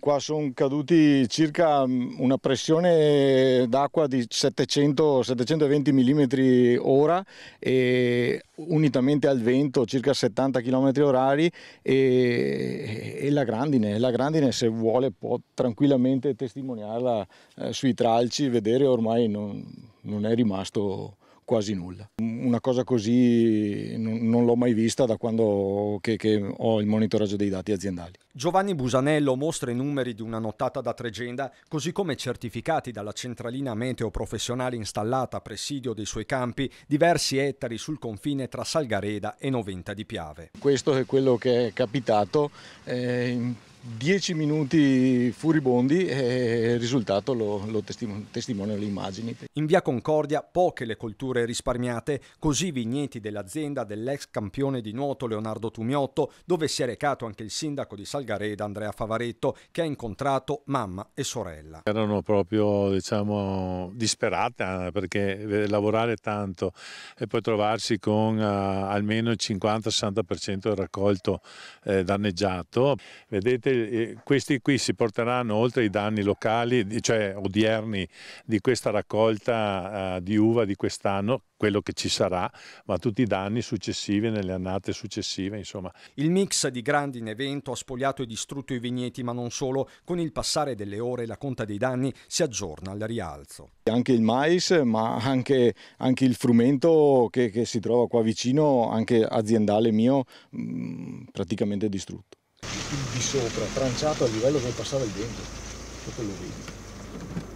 Qua sono caduti circa mm, una pressione d'acqua di 700, 720 mm ora e unitamente al vento circa 70 km orari e, e la, grandine, la grandine se vuole può tranquillamente testimoniarla eh, sui tralci, vedere ormai non, non è rimasto quasi nulla. Una cosa così non l'ho mai vista da quando che, che ho il monitoraggio dei dati aziendali. Giovanni Busanello mostra i numeri di una nottata da tregenda, così come certificati dalla centralina meteo professionale installata a presidio dei suoi campi, diversi ettari sul confine tra Salgareda e Noventa di Piave. Questo è quello che è capitato. Eh, 10 minuti furibondi e il risultato lo, lo testimoniano le immagini. In via Concordia poche le colture risparmiate, così vigneti dell'azienda dell'ex campione di nuoto Leonardo Tumiotto, dove si è recato anche il sindaco di Salgareda Andrea Favaretto, che ha incontrato mamma e sorella. Erano proprio diciamo, disperate eh, perché eh, lavorare tanto e poi trovarsi con uh, almeno il 50-60% del raccolto eh, danneggiato. Vedete questi qui si porteranno oltre i danni locali, cioè odierni di questa raccolta eh, di uva di quest'anno, quello che ci sarà, ma tutti i danni successivi nelle annate successive, insomma. Il mix di grandi in evento ha spogliato e distrutto i vigneti, ma non solo, con il passare delle ore la conta dei danni si aggiorna al rialzo. Anche il mais, ma anche, anche il frumento che, che si trova qua vicino, anche aziendale mio, mh, mm, praticamente distrutto il di sopra tranciato a livello dove passava il dente, poi lo vedi.